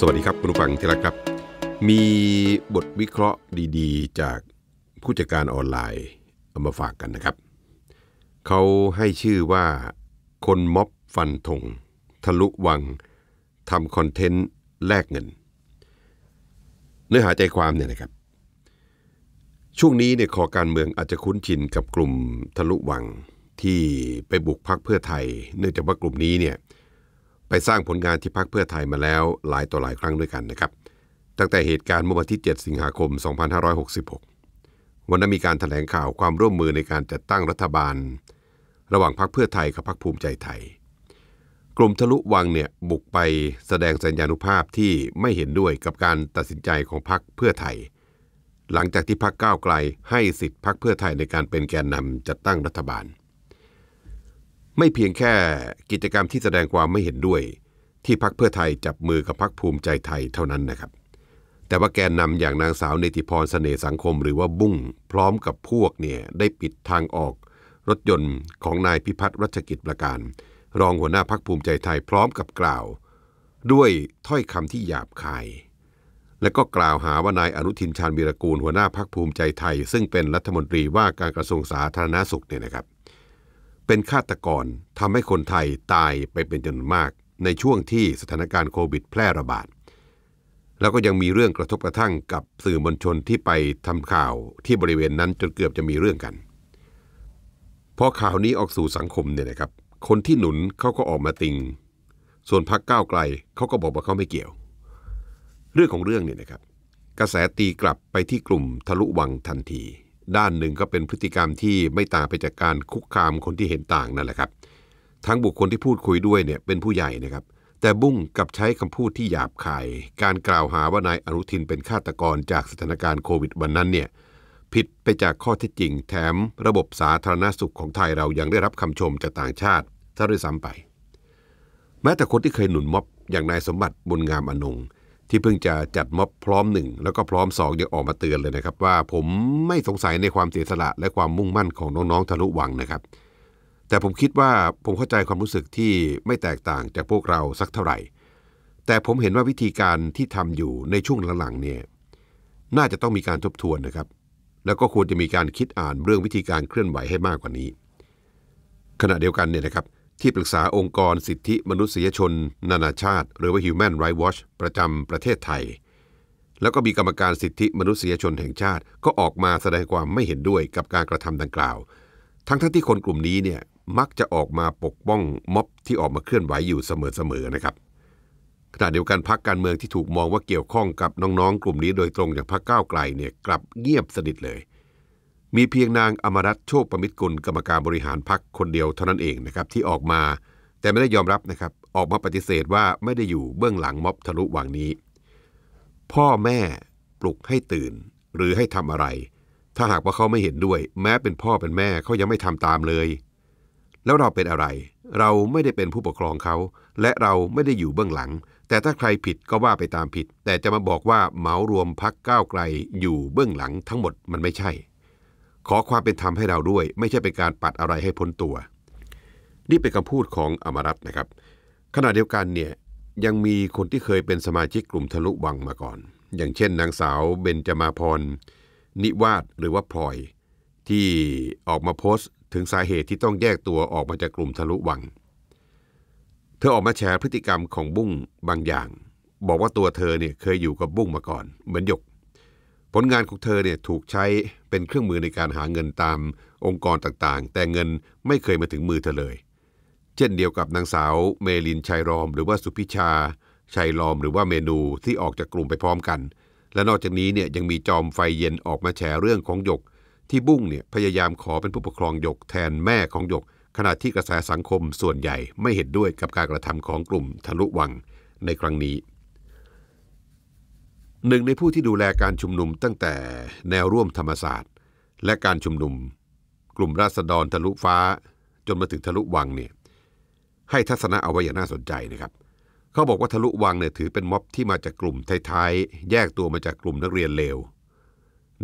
สวัสดีครับคุณผู้ฟังที่รักครับ มีบทวิเคราะห์ดี ๆจากผู้จัดการออนไลน์เอามาฝากกันนะครับเขาให้ชื่อว่าคนม็อบฟันธงทะลุวังทำคอนเทนต์แลกเงิน เนื้อหาใจความเนี่ยนะครับ ช่วงนี้เนี่ยคอการเมืองอาจจะคุ้นชินกับกลุ่มทะลุวังที่ไปบุกพักเพื่อไทยเนื่องจากว่ากลุ่มนี้เนี่ยเไปสร้างผลงานที่พักเพื่อไทยมาแล้วหลายต่อหลายครั้งด้วยกันนะครับ ตั้งแต่เหตุการณ์เมื่อวันที่7สิงหาคม 2566 วันนั้นมีการถแถลงข่าวความร่วมมือในการจัดตั้งรัฐบาล ระหว่างพักเพื่อไทยกับพักภูมิใจไทย กลุ่มทะลุวังเนี่ยบุกไปแสดงสัญญาณุภาพที่ไม่เห็นด้วยกับการตัดสินใจของพักเพื่อไทย หลังจากที่พักก้าวไกลให้สิทธิพักเพื่อไทยในการเป็นแกนนำจัดตั้งรัฐบาลไม่เพียงแค่กิจกรรมที่แสดงความไม่เห็นด้วย ที่พักเพื่อไทยจับมือกับพักภูมิใจไทยเท่านั้นนะครับ แต่ว่าแกนนำอย่างนางสาวเนติพรสเสน่สังคม หรือว่าบุ้งพร้อมกับพวกเนี่ยได้ปิดทางออก รถยนต์ของนายพิพัฒน์รัชกิจประการ รองหัวหน้าพักภูมิใจไทย พร้อมกับกล่าว ด้วยถ้อยคำที่หยาบคาย และก็กล่าวหาว่านายอนุทินชาญวีรกูลหัวหน้าพักภูมิใจไทยซึ่งเป็นรัฐมนตรีว่าการกระทรวงสาธารณาสุขเนี่ยนะครับเป็นฆาตกรทำให้คนไทยตายไปเป็นจำนวนมากในช่วงที่สถานการณ์โควิดแพร่ระบาด แล้วก็ยังมีเรื่องกระทบกระทั่งกับสื่อมวลชนที่ไปทำข่าวที่บริเวณนั้นจนเกือบจะมีเรื่องกันพอข่าวนี้ออกสู่สังคมเนี่ยนะครับคนที่หนุนเขาก็ออกมาติง ส่วนพักก้าวไกลเขาก็บอกว่าเขาไม่เกี่ยว เรื่องของเรื่องเนี่ยนะครับกระแสตีกลับไปที่กลุ่มทะลุวังทันทีด้านหนึ่งก็เป็นพฤติกรรมที่ไม่ต่างไปจากการคุกคามคนที่เห็นต่างนั่นแหละครับ ทั้งบุคคลที่พูดคุยด้วยเนี่ยเป็นผู้ใหญ่นะครับ แต่บุ้งกับใช้คำพูดที่หยาบคาย การกล่าวหาว่านายอนุทินเป็นฆาตกรจากสถานการณ์โควิดวันนั้นเนี่ยผิดไปจากข้อเท็จจริงแถมระบบสาธารณาสุขของไทยเรายังได้รับคำชมจากต่างชาติ ถ้าด้วยซ้ำไป แม้แต่คนที่เคยหนุนม็อบอย่างนายสมบัติบุญงามอนงที่เพิ่งจะจัดม็อบพร้อมหนึ่งแล้วก็พร้อมสองยังออกมาเตือนเลยนะครับ ว่าผมไม่สงสัยในความเสียสละและความมุ่งมั่นของน้องๆทะลุวังนะครับ แต่ผมคิดว่าผมเข้าใจความรู้สึกที่ไม่แตกต่างจากพวกเราสักเท่าไหร่ แต่ผมเห็นว่าวิธีการที่ทำอยู่ในช่วงหลังๆเนี่ย น่าจะต้องมีการทบทวนนะครับ แล้วก็ควรจะมีการคิดอ่านเรื่องวิธีการเคลื่อนไหวให้มากกว่านี้ ขณะเดียวกันเนี่ยนะครับที่ปรึกษาองค์กรสิทธิมนุษยชน นานาชาติ หรือว่า Human Rights Watch ประจำประเทศไทย แล้วก็มีกรรมการสิทธิมนุษยชนแห่งชาติก็ออกมาแสดงความไม่เห็นด้วยกับการกระทำดังกล่าว ทั้งทั้งที่คนกลุ่มนี้เนี่ยมักจะออกมาปกป้องม็อบที่ออกมาเคลื่อนไหวอยู่เสมอๆนะครับขณะเดียวกันพักการเมืองที่ถูกมองว่าเกี่ยวข้องกับน้องๆ กลุ่มนี้โดยตรงอย่างพักก้าวไกลเนี่ยกลับเงียบสนิทเลยมีเพียงนางอมรัตโชคประมิตรกุลกรรมการบริหารพักคนเดียวเท่านั้นเองนะครับที่ออกมา แต่ไม่ได้ยอมรับนะครับออกมาปฏิเสธว่าไม่ได้อยู่เบื้องหลังม็อบทะลุวังนี้ พ่อแม่ปลุกให้ตื่น หรือให้ทำอะไร ถ้าหากว่าเขาไม่เห็นด้วย แม้เป็นพ่อเป็นแม่เขายังไม่ทำตามเลย แล้วเราเป็นอะไร เราไม่ได้เป็นผู้ปกครองเขาและเราไม่ได้อยู่เบื้องหลัง แต่ถ้าใครผิดก็ว่าไปตามผิด แต่จะมาบอกว่าเหมารวมพักก้าวไกลอยู่เบื้องหลังทั้งหมดมันไม่ใช่ขอความเป็นธรรมให้เราด้วยไม่ใช่เป็นการปัดอะไรให้พ้นตัว นี่เป็นคำพูดของอมรัตนะครับ ขณะเดียวกันเนี่ยยังมีคนที่เคยเป็นสมาชิกกลุ่มทะลุวังมาก่อน อย่างเช่นนางสาว เบนจมาพรนิวาสหรือว่าพลอย ที่ออกมาโพสต์ถึงสาเหตุที่ต้องแยกตัวออกมาจากกลุ่มทะลุวังเธอออกมาแชร์พฤติกรรมของบุ้งบางอย่าง บอกว่าตัวเธอเนี่ยเคยอยู่กับบุ้งมาก่อน เหมือนหยกผลงานของเธอเนี่ยถูกใช้เป็นเครื่องมือในการหาเงินตามองค์กรต่างๆ แต่เงินไม่เคยมาถึงมือเธอเลย เช่นเดียวกับนางสาว เมลินชัยรอม หรือว่าสุพิชา ชัยรอม หรือว่าเมนูที่ออกจากกลุ่มไปพร้อมกัน และนอกจากนี้เนี่ยยังมีจอมไฟเย็นออกมาแฉเรื่องของหยก ที่บุ้งเนี่ยพยายามขอเป็นผู้ปกครองหยกแทนแม่ของหยก ขณะที่กระแสสังคมส่วนใหญ่ไม่เห็นด้วยกับการกระทำของกลุ่มทะลุวัง ในครั้งนี้หนึ่งในผู้ที่ดูแลการชุมนุมตั้งแต่แนวร่วมธรรมศาสตร์ และการชุมนุม กลุ่มราษฎรทะลุฟ้าจนมาถึงทะลุวังเนี่ยให้ทัศนะเอาไว้อย่างน่าสนใจนะครับ เขาบอกว่าทะลุวังเนี่ยถือเป็นม็อบที่มาจากกลุ่มท้ายๆ แยกตัวมาจากกลุ่มนักเรียนเลว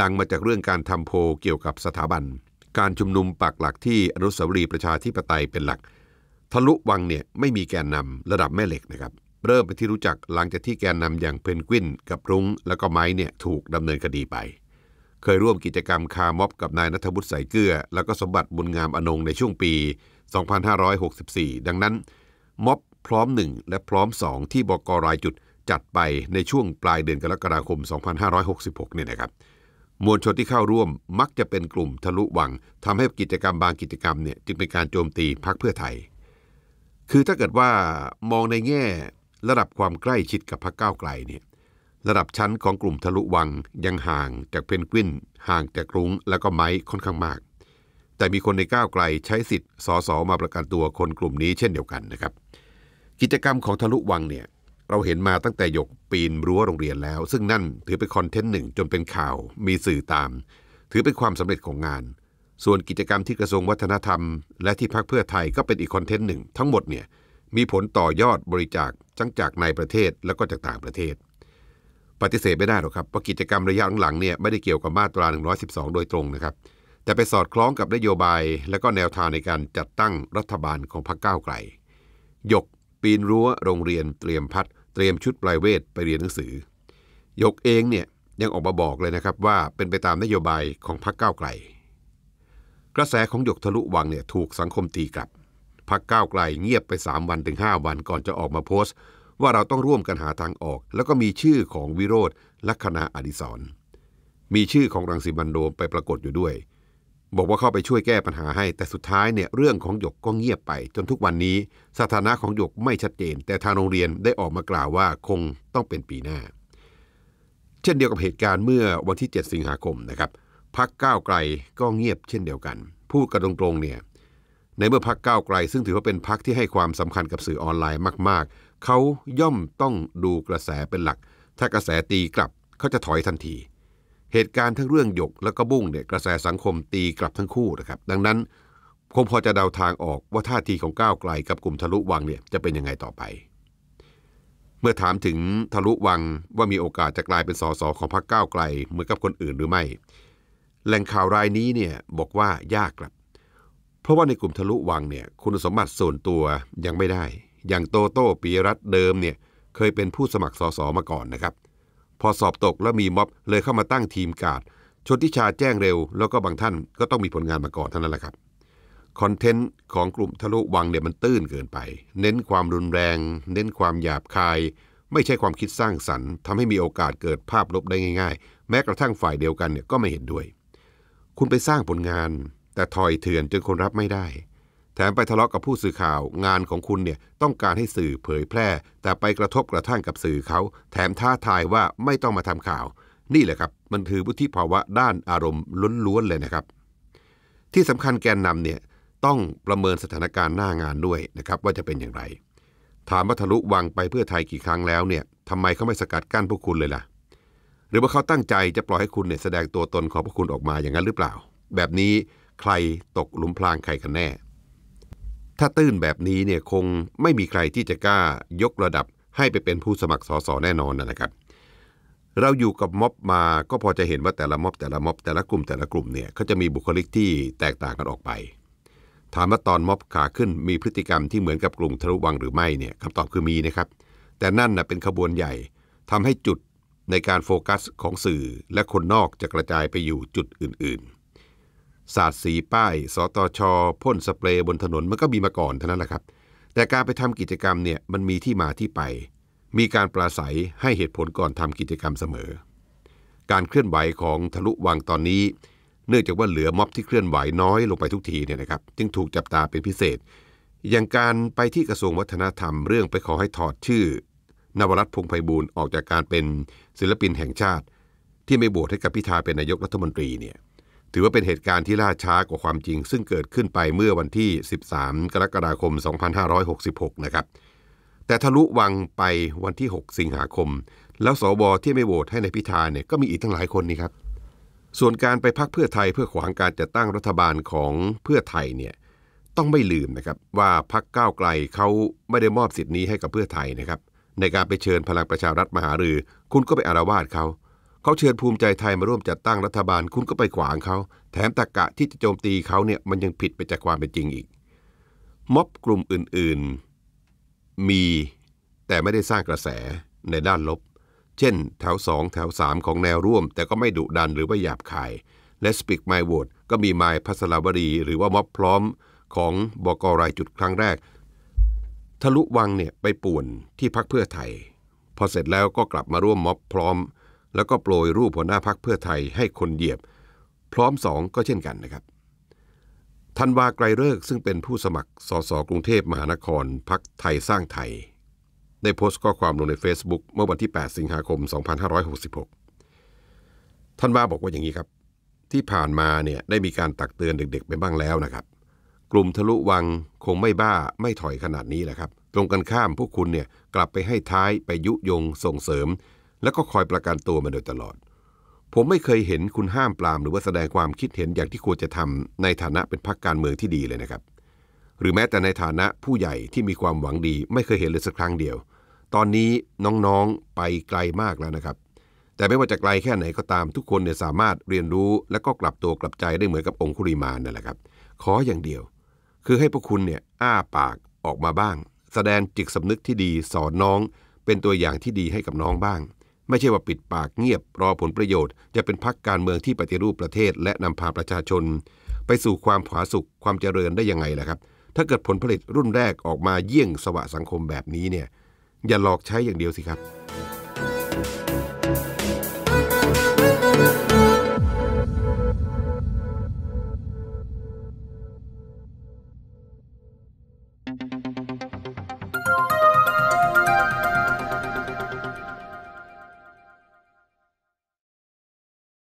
ดังมาจากเรื่องการทำโพเกี่ยวกับสถาบัน การชุมนุมปักหลักที่อนุสาวรีย์ประชาธิปไตยเป็นหลักทะลุวังเนี่ยไม่มีแกนนำระดับแม่เหล็กนะครับเริ่มไปที่รู้จักหลังจากที่แกนนำอย่างเพนกวินกับรุ้งแล้วก็ไม้เนี่ยถูกดำเนินคดีไป เคยร่วมกิจกรรมคาร์ม็อบกับนายนัทวุฒิสายเกลือแล้วก็สมบัติบุญงามอนงในช่วงปี 2564 ดังนั้น ม็อบพร้อม 1 และพร้อม 2 ที่บกรายจุดจัดไปในช่วงปลายเดือนกรกฎาคม 2566เนี่ยนะครับมวลชนที่เข้าร่วมมักจะเป็นกลุ่มทะลุวัง ทำให้กิจกรรมบางกิจกรรมเนี่ยจึงเป็นการโจมตีพรรคเพื่อไทย คือถ้าเกิดว่ามองในแง่ระดับความใกล้ชิดกับพรรคก้าวไกลเนี่ยระดับชั้นของกลุ่มทะลุวังยังห่างจากเพนกวินห่างจากรุ้งและก็ไม้ค่อนข้างมาก แต่มีคนในก้าวไกลใช้สิทธิ์สอสอมาประกันตัวคนกลุ่มนี้เช่นเดียวกันนะครับ กิจกรรมของทะลุวังเนี่ยเราเห็นมาตั้งแต่ยกปีนรั้วโรงเรียนแล้ว ซึ่งนั่นถือเป็นคอนเทนต์หนึ่งจนเป็นข่าวมีสื่อตาม ถือเป็นความสำเร็จของงาน ส่วนกิจกรรมที่กระทรวงวัฒนธรรมและที่พักเพื่อไทยก็เป็นอีกคอนเทนต์หนึ่งทั้งหมดเนี่ยมีผลต่อยอดบริจาคทั้งจากในประเทศแล้วก็จากต่างประเทศ ปฏิเสธไม่ได้หรอกครับว่ากิจกรรมระยะหลังๆเนี่ยไม่ได้เกี่ยวกับมาตรา 112 โดยตรงนะครับแต่ไปสอดคล้องกับนโยบาย และก็แนวทางในการจัดตั้งรัฐบาลของพรรคก้าวไกลยกปีนรั้วโรงเรียนเตรียมพัด เตรียมชุดปลายเวทไปเรียนหนังสือ ยกเองเนี่ยยังออกมาบอกเลยนะครับว่าเป็นไปตามนโยบายของพรรคก้าวไกลกระแสของหยกทะลุวังเนี่ยถูกสังคมตีกลับพักก้าวไกลเงียบไป 3 วันถึง 5 วันก่อนจะออกมาโพสต์ ว่าเราต้องร่วมกันหาทางออก แล้วก็มีชื่อของวิโรธลัคนาอดิศรมีชื่อของรังสิมันโดมไปปรากฏอยู่ด้วย บอกว่าเข้าไปช่วยแก้ปัญหาให้แต่สุดท้ายเนี่ยเรื่องของหยกก็เงียบไป จนทุกวันนี้สถานะของหยกไม่ชัดเจน แต่ทางโรงเรียนได้ออกมากล่าวว่าคงต้องเป็นปีหน้า เช่นเดียวกับเหตุการณ์เมื่อวันที่ 7 สิงหาคมนะครับพักก้าวไกลก็เงียบ เช่นเดียวกันพูดกันตรงๆเนี่ยในเมื่อพักก้าวไกล ซึ่งถือว่าเป็นพักที่ให้ความสำคัญกับสื่อออนไลน์มาก ๆ เขาย่อมต้องดูกระแสเป็นหลัก ถ้ากระแสตีกลับเขาจะถอยทันที เหตุการณ์ทั้งเรื่องหยกแล้วก็บุ้งเนี่ยกระแสสังคมตีกลับทั้งคู่นะครับ ดังนั้นคงพอจะเดาทางออกว่าท่าทีของก้าวไกลกับกลุ่มทะลุวังเนี่ยจะเป็นยังไงต่อไป เมื่อถามถึงทะลุวังว่ามีโอกาสจะกลายเป็นสสของพรรคก้าวไกลเหมือนกับคนอื่นหรือไม่ แหล่งข่าวรายนี้เนี่ยบอกว่ายากครับเพราะว่าในกลุ่มทะลุวังเนี่ยคุณสมบัติส่วนตัวยังไม่ได้ อย่างโตโต้ปีรัตเดิมเนี่ยเคยเป็นผู้สมัครสสมาก่อนนะครับ พอสอบตกแล้วมีม็อบ เลยเข้ามาตั้งทีมการ์ดชนทิชาแจ้งเร็ว แล้วก็บางท่านก็ต้องมีผลงานมาก่อนเท่านั้นแหละครับคอนเทนต์ของกลุ่มทะลุวังเนี่ยมันตื้นเกินไป เน้นความรุนแรง เน้นความหยาบคาย ไม่ใช่ความคิดสร้างสรรค์ ทำให้มีโอกาสเกิดภาพลบได้ง่าย ๆ แม้กระทั่งฝ่ายเดียวกันเนี่ยก็ไม่เห็นด้วย คุณไปสร้างผลงานแต่ถอยเถื่อนจนคนรับไม่ได้ แถมไปทะเลาะกับผู้สื่อข่าว งานของคุณเนี่ยต้องการให้สื่อเผยแพร่ แต่ไปกระทบกระทั่งกับสื่อเขา แถมท้าทายว่าไม่ต้องมาทำข่าว นี่แหละครับมันถือวุฒิภาวะด้านอารมณ์ล้วนๆเลยนะครับ ที่สำคัญแกนนำเนี่ยต้องประเมินสถานการณ์หน้างานด้วยนะครับ ว่าจะเป็นอย่างไร ถามว่าทะลุวังไปเพื่อไทยกี่ครั้งแล้วเนี่ยทำไมเขาไม่สกัดกั้นพวกคุณเลยล่ะ หรือว่าเขาตั้งใจจะปล่อยให้คุณเนี่ยแสดงตัวตนของพวกคุณออกมาอย่างนั้นหรือเปล่า แบบนี้ใครตกหลุมพรางใครกันแน่ ถ้าตื้นแบบนี้เนี่ยคงไม่มีใครที่จะกล้ายกระดับให้ไปเป็นผู้สมัครสสแน่นอนนะครับ เราอยู่กับม็อบมาก็พอจะเห็นว่าแต่ละม็อบแต่ละม็อบแต่ละกลุ่มแต่ละกลุ่มเนี่ยเขาจะมีบุคลิกที่แตกต่างกันออกไป ถามว่าตอนม็อบขาขึ้นมีพฤติกรรมที่เหมือนกับกลุ่มทะลุวังหรือไม่เนี่ยคำตอบคือมีนะครับ แต่นั่นนะเป็นขบวนใหญ่ ทำให้จุดในการโฟกัสของสื่อและคนนอกจะกระจายไปอยู่จุดอื่น ๆสาดสีป้าย สตชพ่นสเปรย์บนถนนมันก็มีมาก่อนเท่านั้นแหละครับ แต่การไปทำกิจกรรมเนี่ยมันมีที่มาที่ไป มีการปราศัยให้เหตุผลก่อนทำกิจกรรมเสมอ การเคลื่อนไหวของทะลุวังตอนนี้ เนื่องจากว่าเหลือม็อบที่เคลื่อนไหวน้อยลงไปทุกทีเนี่ยนะครับจึงถูกจับตาเป็นพิเศษ อย่างการไปที่กระทรวงวัฒนธรรมเรื่องไปขอให้ถอดชื่อ นวรัตพงไพบูลออกจากการเป็นศิลปินแห่งชาติ ที่ไม่โหวตให้กับพิธาเป็นนายกรัฐมนตรีเนี่ยถือว่าเป็นเหตุการณ์ที่ล่าช้ากว่าความจริง ซึ่งเกิดขึ้นไปเมื่อวันที่ 13 กรกฎาคม 2566 นะครับ แต่ทะลุวังไปวันที่ 6 สิงหาคม แล้วสวที่ไม่โหวตให้ในพิธาเนี่ยก็มีอีกทั้งหลายคนนี่ครับส่วนการไปพักเพื่อไทยเพื่อขวางการจัดตั้งรัฐบาลของเพื่อไทยเนี่ยต้องไม่ลืมนะครับ ว่าพักก้าวไกลเขาไม่ได้มอบสิทธิ์นี้ให้กับเพื่อไทยนะครับในการไปเชิญพลังประชารัฐมาหารือ คุณก็ไปอารวาสเขาเขาเชิญภูมิใจไทยมาร่วมจัดตั้งรัฐบาล คุณก็ไปขวางเขา แถมตะกะที่จะโจมตีเขาเนี่ย มันยังผิดไปจากความเป็นจริงอีก ม็อบกลุ่มอื่นๆ มีแต่ไม่ได้สร้างกระแสในด้านลบ เช่น แถว 2 แถว 3 ของแนวร่วม แต่ก็ไม่ดุดันหรือว่าหยาบคาย และ Speak My Vote ก็มีไมล์พัสลาวรีหรือว่าม็อบพร้อมของบอกรายจุดครั้งแรก ทะลุวังเนี่ยไปป่วนที่พักเพื่อไทย พอเสร็จแล้วก็กลับมาร่วมม็อบพร้อมแล้วก็โปรยรูปหัวหน้าพักเพื่อไทยให้คนเหยียบ พร้อมสองก็เช่นกันนะครับทันวาไกรเลิกซึ่งเป็นผู้สมัครสสกรุงเทพมหานคร พักไทยสร้างไทยได้โพสต์ข้อความลงใน Facebook เมื่อวันที่ 8 สิงหาคม 2566 ทันวาบอกว่าอย่างนี้ครับ ที่ผ่านมาเนี่ยได้มีการตักเตือนเด็ก ๆ ไปบ้างแล้วนะครับ กลุ่มทะลุวังคงไม่บ้าไม่ถอยขนาดนี้แหละครับ ตรงกันข้ามพวกคุณเนี่ยกลับไปให้ท้ายไปยุยงส่งเสริมแล้วก็คอยประกันตัวมาโดยตลอด ผมไม่เคยเห็นคุณห้ามปราม หรือว่าแสดงความคิดเห็นอย่างที่ควรจะทำในฐานะเป็นพักการเมืองที่ดีเลยนะครับ หรือแม้แต่ในฐานะผู้ใหญ่ที่มีความหวังดีไม่เคยเห็นเลยสักครั้งเดียว ตอนนี้น้องๆ ไปไกลมากแล้วนะครับ แต่ไม่ว่าจะไกลแค่ไหนก็ตามทุกคนเนี่ยสามารถเรียนรู้ และก็กลับตัวกลับใจได้เหมือนกับองคุริมานนั่นแหละครับ ขออย่างเดียว คือให้พวกคุณเนี่ยอ้าปากออกมาบ้าง แสดงจิตสำนึกที่ดีสอนน้องเป็นตัวอย่างที่ดีให้กับน้องบ้างไม่ใช่ว่าปิดปากเงียบรอผลประโยชน์ จะเป็นพักการเมืองที่ปฏิรูปประเทศและนำพาประชาชน ไปสู่ความผาสุขความเจริญได้ยังไงล่ะครับ ถ้าเกิดผลผลิตรุ่นแรกออกมาเยี่ยงสวะสังคมแบบนี้เนี่ย อย่าหลอกใช้อย่างเดียวสิครับ